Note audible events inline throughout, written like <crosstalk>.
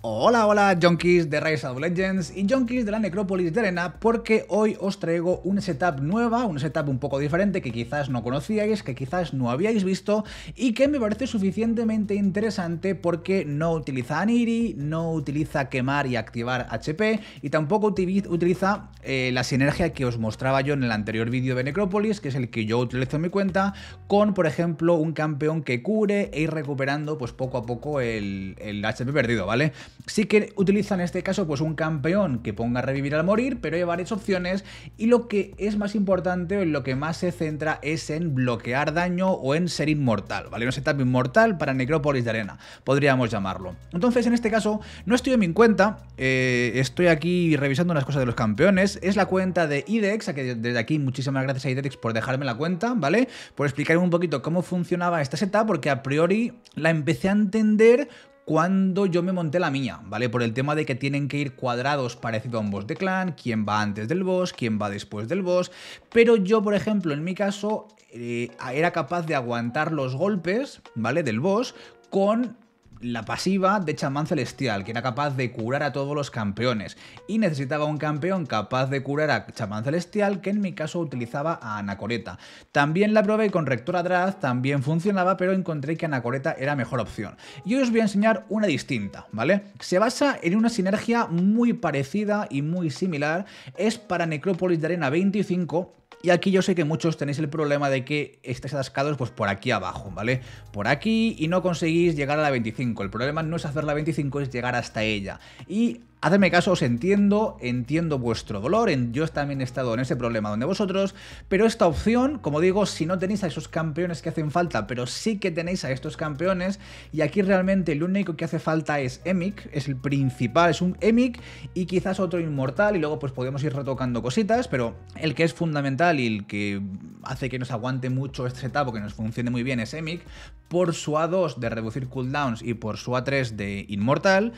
Hola, hola, junkies de Rise of Legends y junkies de la Necrópolis de Arena, porque hoy os traigo una setup nueva, un setup un poco diferente que quizás no conocíais, que quizás no habíais visto y que me parece suficientemente interesante porque no utiliza Aniri, no utiliza quemar y activar HP y tampoco utiliza eh, la sinergia que os mostraba yo en el anterior vídeo de Necrópolis, que es el que yo utilizo en mi cuenta, con por ejemplo un campeón que cure e ir recuperando pues poco a poco el HP perdido, ¿vale? Sí que utiliza en este caso pues un campeón que ponga a revivir al morir, pero hay varias opciones y lo que es más importante o en lo que más se centra es en bloquear daño o en ser inmortal, ¿vale? Un setup inmortal para Necrópolis de Arena, podríamos llamarlo. Entonces en este caso no estoy en mi cuenta, eh, estoy aquí revisando unas cosas de los campeones, es la cuenta de IDEX, a que desde aquí muchísimas gracias a IDEX por dejarme la cuenta, ¿vale? Por explicarme un poquito cómo funcionaba esta setup, porque a priori la empecé a entender cuando yo me monté la mía, ¿vale? Por el tema de que tienen que ir cuadrados parecido a un boss de clan, quién va antes del boss, quién va después del boss, pero yo, por ejemplo, en mi caso, eh, era capaz de aguantar los golpes, ¿vale? Del boss con la pasiva de chamán celestial, que era capaz de curar a todos los campeones. Y necesitaba un campeón capaz de curar a chamán celestial, que en mi caso utilizaba a Anacoreta. También la probé con Rector Adraz, también funcionaba, pero encontré que Anacoreta era mejor opción. Y hoy os voy a enseñar una distinta, ¿vale? Se basa en una sinergia muy parecida y muy similar. Es para Necrópolis de Arena 25 y aquí yo sé que muchos tenéis el problema de que estáis atascados pues por aquí abajo, ¿vale? Por aquí y no conseguís llegar a la 25. El problema no es hacer la 25, es llegar hasta ella. Y Hacedme caso, os entiendo, entiendo vuestro dolor, yo también he estado en ese problema donde vosotros, pero esta opción, como digo, si no tenéis a esos campeones que hacen falta, pero sí que tenéis a estos campeones, y aquí realmente lo único que hace falta es Emic, es el principal, es un Emic, y quizás otro inmortal, y luego pues podemos ir retocando cositas, pero el que es fundamental y el que hace que nos aguante mucho este setup, que nos funcione muy bien, es Emic, por su A2 de reducir cooldowns y por su A3 de inmortal,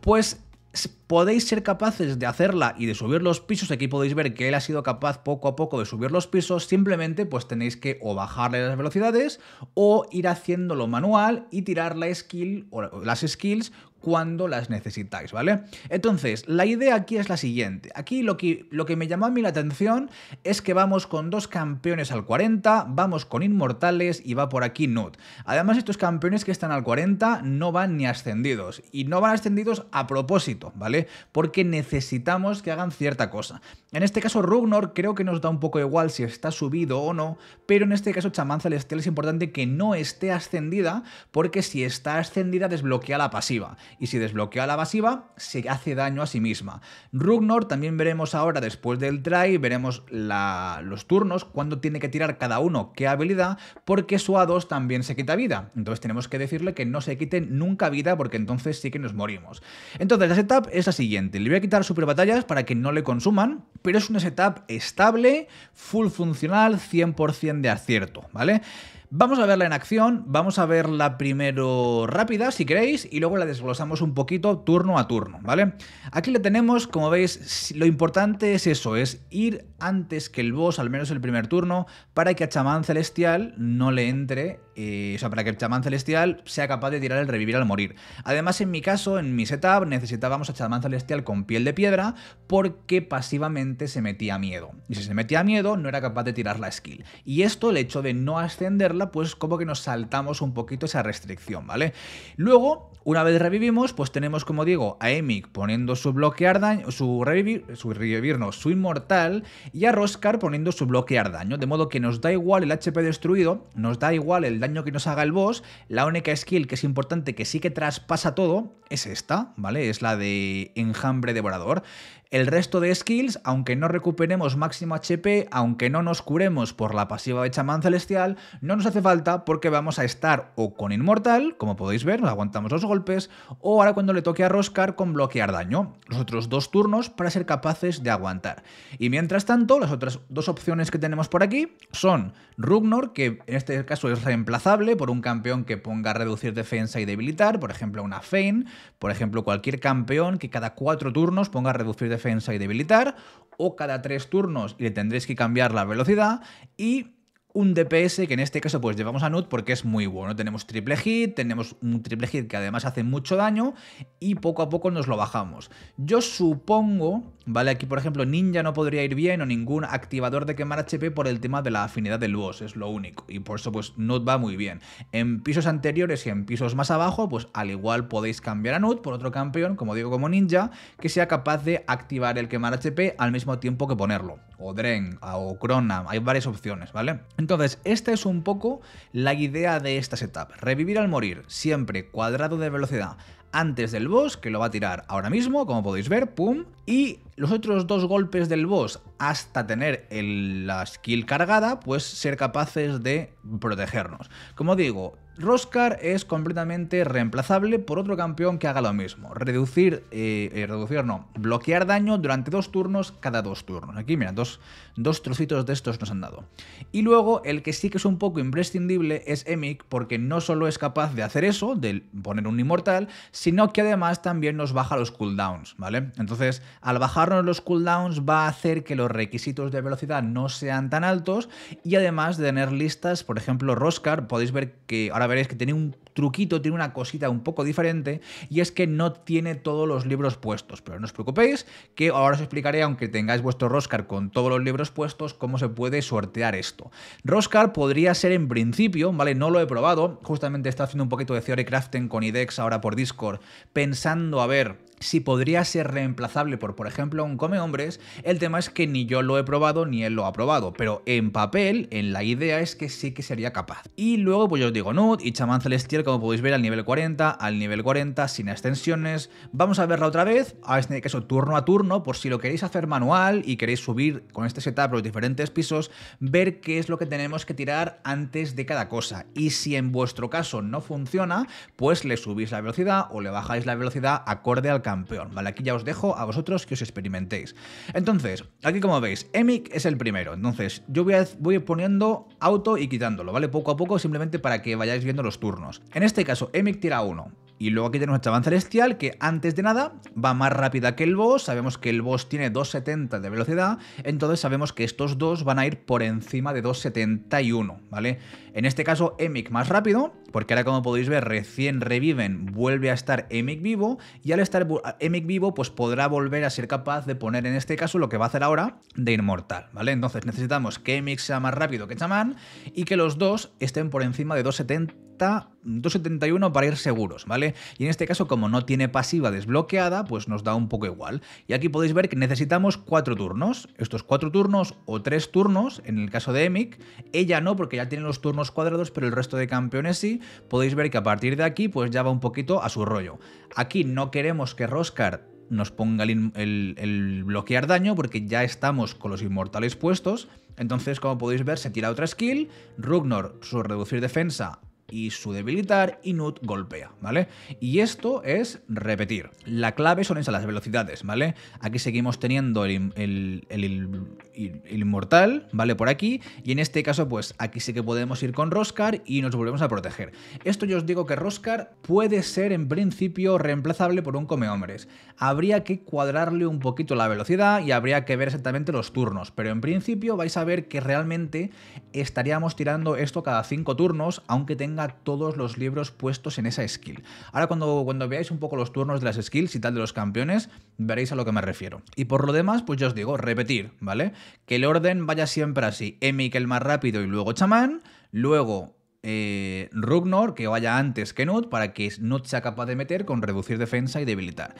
pues podéis ser capaces de hacerla y de subir los pisos, aquí podéis ver que él ha sido capaz poco a poco de subir los pisos, simplemente pues tenéis que o bajarle las velocidades o ir haciéndolo manual y tirar skill o las skills cuando las necesitáis, ¿vale? Entonces, la idea aquí es la siguiente. Aquí lo que, lo que me llamó a mí la atención es que vamos con dos campeones al 40, vamos con inmortales y va por aquí Nut. Además, estos campeones que están al 40 no van ni ascendidos. Y no van ascendidos a propósito, ¿vale? Porque necesitamos que hagan cierta cosa. En este caso, Rugnor creo que nos da un poco igual si está subido o no, pero en este caso, Chamán Celestial es importante que no esté ascendida, porque si está ascendida desbloquea la pasiva y si desbloquea la basiva se hace daño a sí misma. Rugnor también veremos ahora después del try, veremos los turnos, cuándo tiene que tirar cada uno qué habilidad, porque su A2 también se quita vida. Entonces tenemos que decirle que no se quite nunca vida porque entonces sí que nos morimos. Entonces la setup es la siguiente, le voy a quitar super batallas para que no le consuman, pero es una setup estable, full funcional, 100% de acierto, ¿vale? Vamos a verla en acción, vamos a verla primero rápida, si queréis, y luego la desglosamos un poquito turno a turno, ¿vale? Aquí la tenemos, como veis, lo importante es eso, es ir antes que el boss, al menos el primer turno, para que a Chamán Celestial no le entre, eh, o sea, para que el Chamán Celestial sea capaz de tirar el revivir al morir. Además, en mi caso, en mi setup, necesitábamos a Chamán Celestial con piel de piedra porque pasivamente se metía miedo. Y si se metía miedo, no era capaz de tirar la skill. Y esto, el hecho de no ascenderla, pues como que nos saltamos un poquito esa restricción, ¿vale? Luego, una vez revivimos, pues tenemos, como digo, a Emic poniendo su bloquear daño, su revivir, su revivirnos, su inmortal, y a Roscar poniendo su bloquear daño, de modo que nos da igual el HP destruido, nos da igual el daño que nos haga el boss, la única skill que es importante que sí que traspasa todo es esta, ¿vale? Es la de enjambre devorador. El resto de skills, aunque no recuperemos máximo HP, aunque no nos curemos por la pasiva de chamán celestial, no nos hace falta porque vamos a estar o con inmortal, como podéis ver, nos aguantamos los golpes, o ahora cuando le toque a Roscar con bloquear daño, los otros dos turnos para ser capaces de aguantar. Y mientras tanto, las otras dos opciones que tenemos por aquí son Rugnor, que en este caso es reemplazable por un campeón que ponga reducir defensa y debilitar, por ejemplo una Fein, por ejemplo cualquier campeón que cada cuatro turnos ponga reducir defensa defensa y debilitar, o cada tres turnos le tendréis que cambiar la velocidad, y un DPS que en este caso pues llevamos a Nut porque es muy bueno. Tenemos triple hit, tenemos un triple hit que además hace mucho daño y poco a poco nos lo bajamos. Yo supongo, ¿vale? Aquí por ejemplo Ninja no podría ir bien o ningún activador de quemar HP por el tema de la afinidad del boss, es lo único. Y por eso pues Nut va muy bien. En pisos anteriores y en pisos más abajo pues al igual podéis cambiar a Nut por otro campeón, como digo como Ninja, que sea capaz de activar el quemar HP al mismo tiempo que ponerlo o Dren o Crona, hay varias opciones, ¿vale? Entonces, esta es un poco la idea de esta setup. Revivir al morir, siempre cuadrado de velocidad antes del boss, que lo va a tirar ahora mismo, como podéis ver, pum, y los otros dos golpes del boss hasta tener la skill cargada, pues ser capaces de protegernos. Como digo, Roscar es completamente reemplazable por otro campeón que haga lo mismo. Reducir, eh, eh, reducir no, bloquear daño durante dos turnos cada dos turnos. Aquí, mira, dos, dos trocitos de estos nos han dado. Y luego, el que sí que es un poco imprescindible es Emic, porque no solo es capaz de hacer eso, de poner un inmortal, sino que además también nos baja los cooldowns, ¿vale? Entonces, al bajarnos los cooldowns va a hacer que los requisitos de velocidad no sean tan altos y además de tener listas, por ejemplo, Roscar, podéis ver que ver es que tiene un truquito, tiene una cosita un poco diferente y es que no tiene todos los libros puestos. Pero no os preocupéis, que ahora os explicaré, aunque tengáis vuestro Roscar con todos los libros puestos, cómo se puede sortear esto. Roscar podría ser en principio, ¿vale? No lo he probado, justamente está haciendo un poquito de theory crafting con IDEX ahora por Discord, pensando a ver si podría ser reemplazable por, por ejemplo, un come hombres, el tema es que ni yo lo he probado ni él lo ha probado, pero en papel, en la idea es que sí que sería capaz. Y luego, pues yo os digo, Nud y Chamán Celestial como podéis ver, al nivel 40, al nivel 40, sin extensiones. Vamos a verla otra vez, a este caso turno a turno, por si lo queréis hacer manual y queréis subir con este setup los diferentes pisos, ver qué es lo que tenemos que tirar antes de cada cosa. Y si en vuestro caso no funciona, pues le subís la velocidad o le bajáis la velocidad acorde al campeón, ¿vale? Aquí ya os dejo a vosotros que os experimentéis. Entonces, aquí como veis, Emic es el primero, entonces yo voy, voy poniendo auto y quitándolo, ¿vale? Poco a poco, simplemente para que vayáis viendo los turnos. En este caso, Emic tira 1 Y luego aquí tenemos a este Chaván Celestial, que antes de nada va más rápida que el boss. Sabemos que el boss tiene 270 de velocidad, entonces sabemos que estos dos van a ir por encima de 271, ¿vale? En este caso, Emic más rápido, porque ahora como podéis ver, recién reviven, vuelve a estar Emic vivo, y al estar Emic vivo, pues podrá volver a ser capaz de poner en este caso lo que va a hacer ahora de inmortal, ¿vale? Entonces necesitamos que Emic sea más rápido que Chamán y que los dos estén por encima de 270 2.71 para ir seguros, ¿vale? Y en este caso, como no tiene pasiva desbloqueada, pues nos da un poco igual. Y aquí podéis ver que necesitamos 4 turnos. Estos 4 turnos o 3 turnos, en el caso de Emic, ella no, porque ya tiene los turnos cuadrados, pero el resto de campeones sí. Podéis ver que a partir de aquí, pues ya va un poquito a su rollo. Aquí no queremos que Roscar nos ponga el, el, bloquear daño porque ya estamos con los inmortales puestos. Entonces, como podéis ver, se tira otra skill. Rugnor, su reducir defensa, y su debilitar, y Nut golpea, ¿vale? Y esto es repetir. La clave son esas las velocidades, ¿vale? Aquí seguimos teniendo el, inmortal, ¿vale? Por aquí, y en este caso, pues aquí sí que podemos ir con Roscar y nos volvemos a proteger. Esto yo os digo que Roscar puede ser en principio reemplazable por un Comehombres Habría que cuadrarle un poquito la velocidad y habría que ver exactamente los turnos, pero en principio vais a ver que realmente estaríamos tirando esto cada 5 turnos, aunque tenga todos los libros puestos en esa skill. Ahora cuando, cuando veáis un poco los turnos de las skills y tal de los campeones, veréis a lo que me refiero. Y por lo demás, pues ya os digo, repetir, ¿vale? Que el orden vaya siempre así, que el más rápido y luego chamán, luego eh, Rugnor, que vaya antes que Nut, para que Nut sea capaz de meter con reducir defensa y debilitar.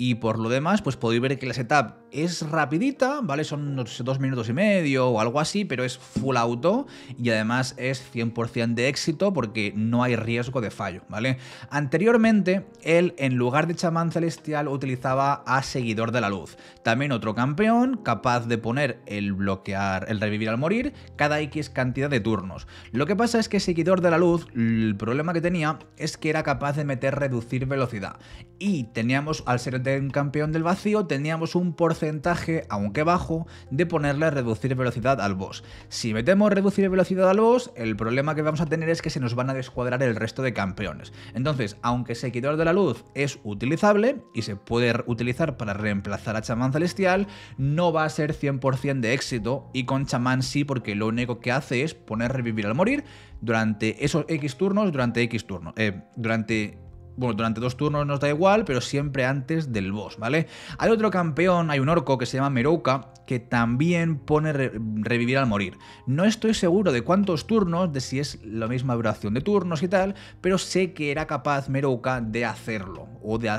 Y por lo demás, pues podéis ver que la setup es rapidita, ¿vale? Son dos minutos y medio o algo así, pero es full auto y además es 100% de éxito porque no hay riesgo de fallo, ¿vale? Anteriormente, él en lugar de chamán celestial utilizaba a seguidor de la luz. También otro campeón capaz de poner el bloquear, el revivir al morir cada X cantidad de turnos. Lo que pasa es que seguidor de la luz, el problema que tenía es que era capaz de meter reducir velocidad y teníamos al ser en campeón del vacío teníamos un porcentaje, aunque bajo, de ponerle reducir velocidad al boss. Si metemos reducir velocidad al boss, el problema que vamos a tener es que se nos van a descuadrar el resto de campeones. Entonces, aunque Seguidor de la Luz es utilizable y se puede utilizar para reemplazar a Chamán Celestial, no va a ser 100% de éxito y con Chamán sí porque lo único que hace es poner revivir al morir durante esos X turnos, durante X turnos, eh, durante bueno, durante dos turnos nos da igual, pero siempre antes del boss, ¿vale? Hay otro campeón, hay un orco que se llama Merouka, que también pone revivir al morir. No estoy seguro de cuántos turnos, de si es la misma duración de turnos y tal, pero sé que era capaz Merouka de hacerlo, o de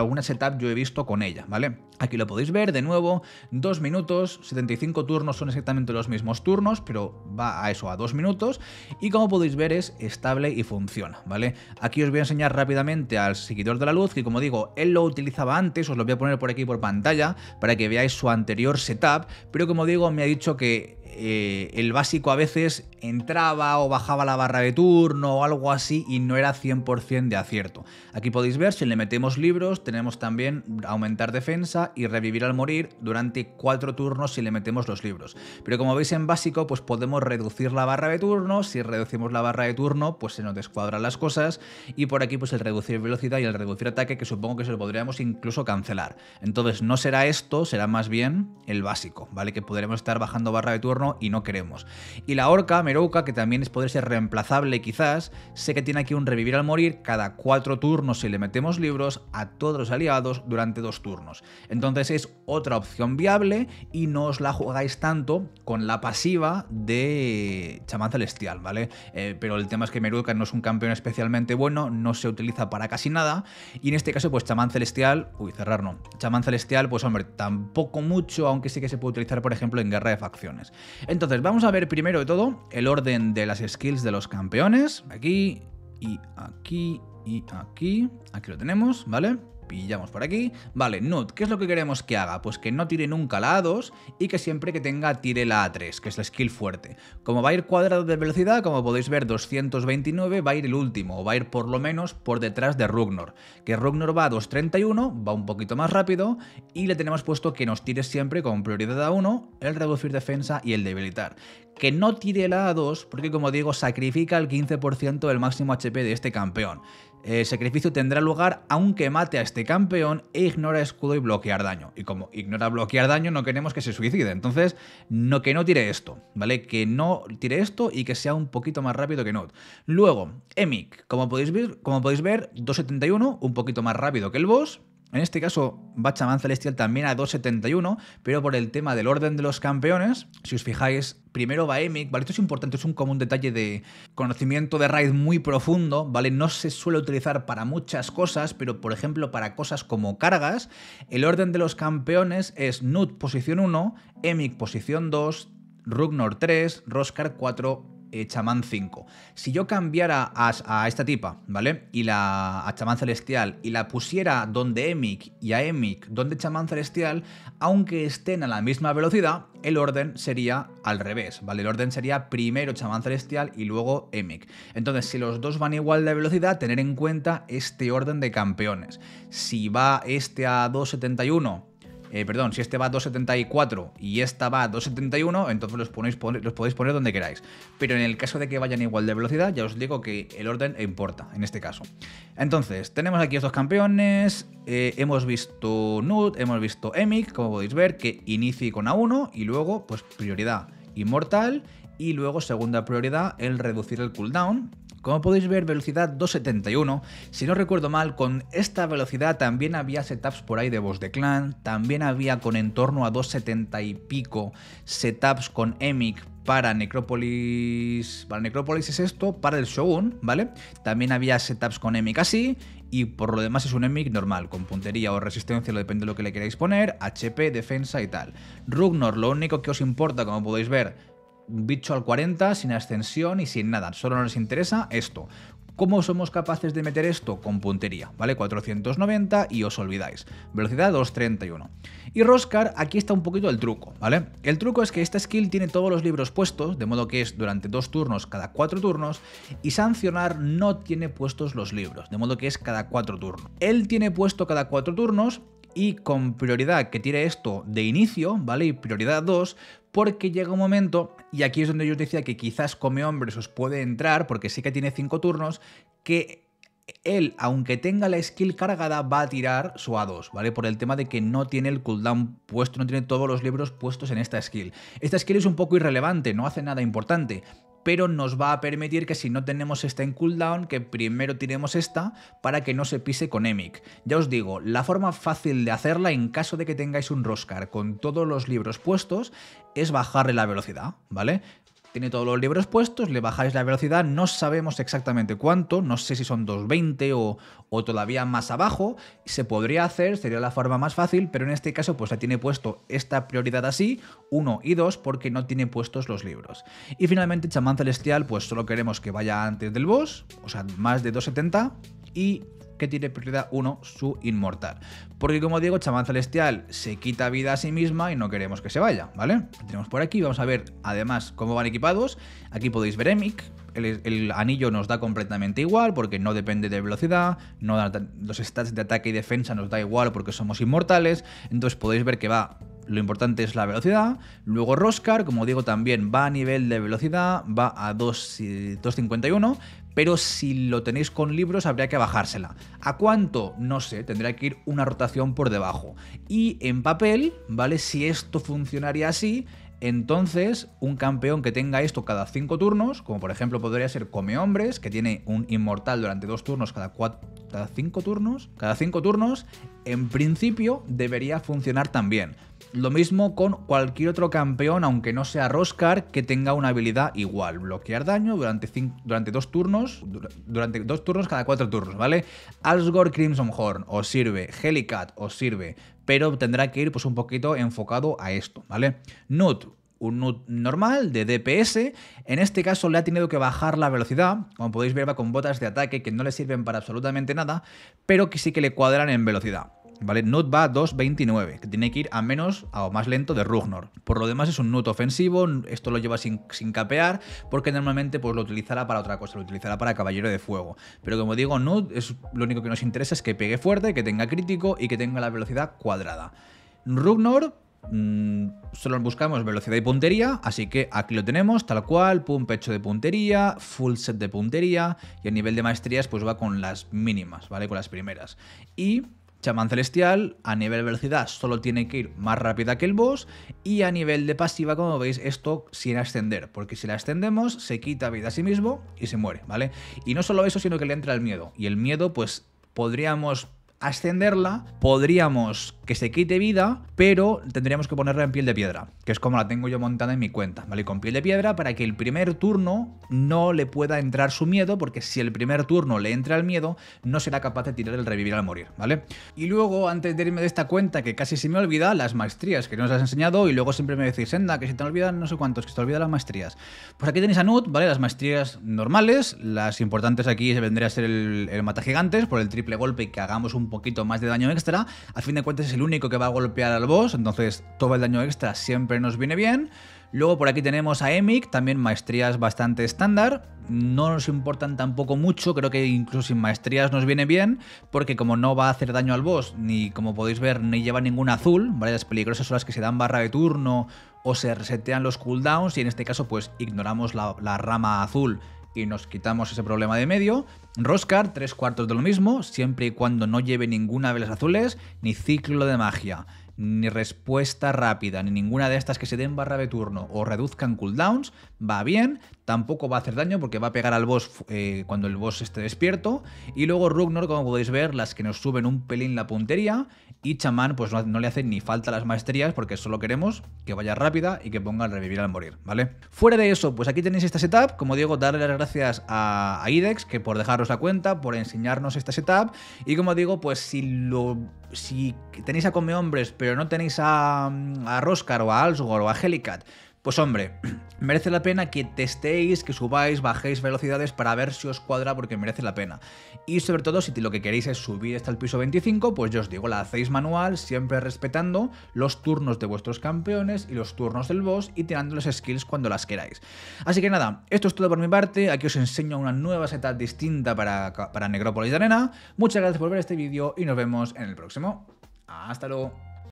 alguna setup yo he visto con ella, ¿vale? Aquí lo podéis ver, de nuevo, 2 minutos, 75 turnos son exactamente los mismos turnos, pero va a eso, a 2 minutos, y como podéis ver es estable y funciona, ¿vale? Aquí os voy a enseñar rápidamente al seguidor de la luz, que como digo, él lo utilizaba antes, os lo voy a poner por aquí por pantalla, para que veáis su anterior setup, pero como digo, me ha dicho que eh, el básico a veces entraba o bajaba la barra de turno o algo así y no era 100% de acierto. Aquí podéis ver, si le metemos libros, tenemos también aumentar defensa y revivir al morir durante 4 turnos si le metemos los libros. Pero como veis en básico, pues podemos reducir la barra de turno, si reducimos la barra de turno, pues se nos descuadran las cosas y por aquí pues el reducir velocidad y el reducir ataque que supongo que se lo podríamos incluso cancelar. Entonces no será esto, será más bien el básico, ¿vale? Que podremos estar bajando barra de turno y no queremos. Y la orca, Meruca que también es poder ser reemplazable quizás, sé que tiene aquí un revivir al morir cada cuatro turnos si le metemos libros a todos los aliados durante dos turnos. Entonces es otra opción viable y no os la jugáis tanto con la pasiva de chamán celestial, ¿vale? Eh, pero el tema es que Meruca no es un campeón especialmente bueno, no se utiliza para casi nada y en este caso pues chamán celestial, uy cerrar no, chamán celestial pues hombre tampoco mucho, aunque sí que se puede utilizar por ejemplo en guerra de facciones. Entonces, vamos a ver primero de todo el orden de las skills de los campeones. Aquí y aquí y aquí. Aquí lo tenemos, ¿vale? pillamos por aquí. Vale, Nut, ¿qué es lo que queremos que haga? Pues que no tire nunca la A2 y que siempre que tenga tire la A3, que es la skill fuerte. Como va a ir cuadrado de velocidad, como podéis ver, 229 va a ir el último, o va a ir por lo menos por detrás de Rugnor, que Rugnor va a 231, va un poquito más rápido, y le tenemos puesto que nos tire siempre con prioridad a 1, el reducir defensa y el debilitar que no tire la A2 porque como digo sacrifica el 15% del máximo HP de este campeón. El eh, sacrificio tendrá lugar aunque mate a este campeón e ignora escudo y bloquear daño. Y como ignora bloquear daño, no queremos que se suicide. Entonces, no, que no tire esto, ¿vale? Que no tire esto y que sea un poquito más rápido que Nod. Luego, Emic. Como podéis ver, como podéis ver 271, un poquito más rápido que el boss. En este caso, Bachaman Celestial también a 2.71, pero por el tema del orden de los campeones, si os fijáis, primero va Emic, ¿vale? Esto es importante, es un común detalle de conocimiento de raid muy profundo, ¿vale? No se suele utilizar para muchas cosas, pero por ejemplo, para cosas como cargas, el orden de los campeones es Nut posición 1, Emic posición 2, Rugnor 3, Roscar 4, eh, chamán 5. Si yo cambiara a, esta tipa, ¿vale? Y la a chamán celestial y la pusiera donde Emic y a Emic donde chamán celestial, aunque estén a la misma velocidad, el orden sería al revés, ¿vale? El orden sería primero chamán celestial y luego Emic. Entonces, si los dos van igual de velocidad, tener en cuenta este orden de campeones. Si va este a 271 eh, perdón, si este va a 2.74 y esta va a 2.71, entonces los, ponéis, los podéis poner donde queráis. Pero en el caso de que vayan igual de velocidad, ya os digo que el orden importa en este caso. Entonces, tenemos aquí estos campeones, eh, hemos visto Nude, hemos visto Emic, como podéis ver, que inicie con A1 y luego, pues prioridad Inmortal y luego segunda prioridad el reducir el cooldown como podéis ver, velocidad 271. Si no recuerdo mal, con esta velocidad también había setups por ahí de voz de clan, también había con en torno a 270 y pico setups con EMIC para Necrópolis. Para Necrópolis es esto, para el Shogun, ¿vale? También había setups con EMIC así. Y por lo demás es un EMIC normal, con puntería o resistencia, lo depende de lo que le queráis poner, HP, defensa y tal. Rugnor, lo único que os importa, como podéis ver, bicho al 40, sin ascensión y sin nada. Solo nos interesa esto. ¿Cómo somos capaces de meter esto? Con puntería, ¿vale? 490 y os olvidáis. Velocidad 231. Y Roscar, aquí está un poquito el truco, ¿vale? El truco es que esta skill tiene todos los libros puestos, de modo que es durante dos turnos cada cuatro turnos, y Sancionar no tiene puestos los libros, de modo que es cada cuatro turnos. Él tiene puesto cada cuatro turnos, y con prioridad que tire esto de inicio, ¿vale? Y prioridad 2, porque llega un momento, y aquí es donde yo os decía que quizás come hombres os puede entrar, porque sí que tiene 5 turnos, que él, aunque tenga la skill cargada, va a tirar su A2, ¿vale? Por el tema de que no tiene el cooldown puesto, no tiene todos los libros puestos en esta skill. Esta skill es un poco irrelevante, no hace nada importante, pero nos va a permitir que si no tenemos esta en cooldown, que primero tiremos esta para que no se pise con Emic. Ya os digo, la forma fácil de hacerla en caso de que tengáis un Roscar con todos los libros puestos es bajarle la velocidad, ¿vale? tiene todos los libros puestos, le bajáis la velocidad, no sabemos exactamente cuánto, no sé si son 220 o, o todavía más abajo, se podría hacer, sería la forma más fácil, pero en este caso pues la tiene puesto esta prioridad así, 1 y 2, porque no tiene puestos los libros. Y finalmente chamán celestial pues solo queremos que vaya antes del boss, o sea, más de 270 y que tiene prioridad 1 su inmortal. Porque como digo, chamán celestial se quita vida a sí misma y no queremos que se vaya, ¿vale? Lo tenemos por aquí, vamos a ver además cómo van equipados. Aquí podéis ver Emic, el, anillo nos da completamente igual porque no depende de velocidad, no los stats de ataque y defensa nos da igual porque somos inmortales, entonces podéis ver que va lo importante es la velocidad. Luego Roscar, como digo, también va a nivel de velocidad, va a 2.51, eh, pero si lo tenéis con libros habría que bajársela. ¿A cuánto? No sé, tendría que ir una rotación por debajo. Y en papel, ¿vale? Si esto funcionaría así, entonces, un campeón que tenga esto cada 5 turnos, como por ejemplo podría ser Come Hombres, que tiene un inmortal durante 2 turnos cada 5 turnos, cada 5 turnos, en principio debería funcionar también. Lo mismo con cualquier otro campeón, aunque no sea Roscar, que tenga una habilidad igual. Bloquear daño durante, dos turnos, durante dos turnos cada cuatro turnos, ¿vale? Asgore Crimson Horn os sirve, Helicat os sirve, pero tendrá que ir pues un poquito enfocado a esto, ¿vale? Nut, un NUT normal de DPS. En este caso le ha tenido que bajar la velocidad. Como podéis ver, va con botas de ataque que no le sirven para absolutamente nada, pero que sí que le cuadran en velocidad. ¿vale? Nut va a 2.29, que tiene que ir a menos o más lento de Rugnor. Por lo demás es un Nut ofensivo, esto lo lleva sin, capear, porque normalmente pues, lo utilizará para otra cosa, lo utilizará para Caballero de Fuego. Pero como digo, Nut es lo único que nos interesa es que pegue fuerte, que tenga crítico y que tenga la velocidad cuadrada. Rugnor mm, solo buscamos velocidad y puntería, así que aquí lo tenemos, tal cual, pum, pecho de puntería, full set de puntería, y el nivel de maestrías pues va con las mínimas, ¿vale? Con las primeras. Y Chamán Celestial a nivel velocidad solo tiene que ir más rápida que el boss y a nivel de pasiva, como veis, esto sin ascender, porque si la extendemos se quita vida a sí mismo y se muere, ¿vale? Y no solo eso, sino que le entra el miedo, y el miedo pues podríamos ascenderla, podríamos que se quite vida, pero tendríamos que ponerla en piel de piedra, que es como la tengo yo montada en mi cuenta, ¿vale? Con piel de piedra para que el primer turno no le pueda entrar su miedo, porque si el primer turno le entra el miedo, no será capaz de tirar el revivir al morir, ¿vale? Y luego, antes de irme de esta cuenta, que casi se me olvida, las maestrías que nos has enseñado, y luego siempre me decís, Senda, que se te olvidan no sé cuántos, que se te olvidan las maestrías. Pues aquí tenéis a Nut, ¿vale? Las maestrías normales, las importantes aquí vendría a ser el, el mata gigantes por el triple golpe que hagamos un poquito más de daño extra. A fin de cuentas es el único que va a golpear al boss, entonces todo el daño extra siempre nos viene bien. Luego por aquí tenemos a Emic, también maestrías bastante estándar. No nos importan tampoco mucho, creo que incluso sin maestrías nos viene bien, porque como no va a hacer daño al boss, ni como podéis ver, ni lleva ningún azul, varias Las peligrosas son las que se dan barra de turno o se resetean los cooldowns, y en este caso pues ignoramos la, la rama azul y nos quitamos ese problema de medio. Roscar, tres cuartos de lo mismo, siempre y cuando no lleve ninguna velas azules, ni ciclo de magia, ni respuesta rápida, ni ninguna de estas que se den barra de turno o reduzcan cooldowns, va bien tampoco va a hacer daño porque va a pegar al boss eh, cuando el boss esté despierto. Y luego Rugnor, como podéis ver, las que nos suben un pelín la puntería. Y Chamán, pues no, le hacen ni falta las maestrías porque solo queremos que vaya rápida y que ponga a revivir al morir, ¿vale? Fuera de eso, pues aquí tenéis esta setup. Como digo, darle las gracias a, IDEX que por dejaros la cuenta, por enseñarnos esta setup. Y como digo, pues si lo... Si tenéis a Come Hombres, pero no tenéis a, a Roscar o a Alsgor o a Helicat, pues hombre, <clears throat> merece la pena que testéis, que subáis, bajéis velocidades para ver si os cuadra porque merece la pena. Y sobre todo si lo que queréis es subir hasta el piso 25, pues yo os digo, la hacéis manual, siempre respetando los turnos de vuestros campeones y los turnos del boss y tirando las skills cuando las queráis. Así que nada, esto es todo por mi parte, aquí os enseño una nueva seta distinta para, para Necrópolis de Arena. Muchas gracias por ver este vídeo y nos vemos en el próximo. Hasta luego.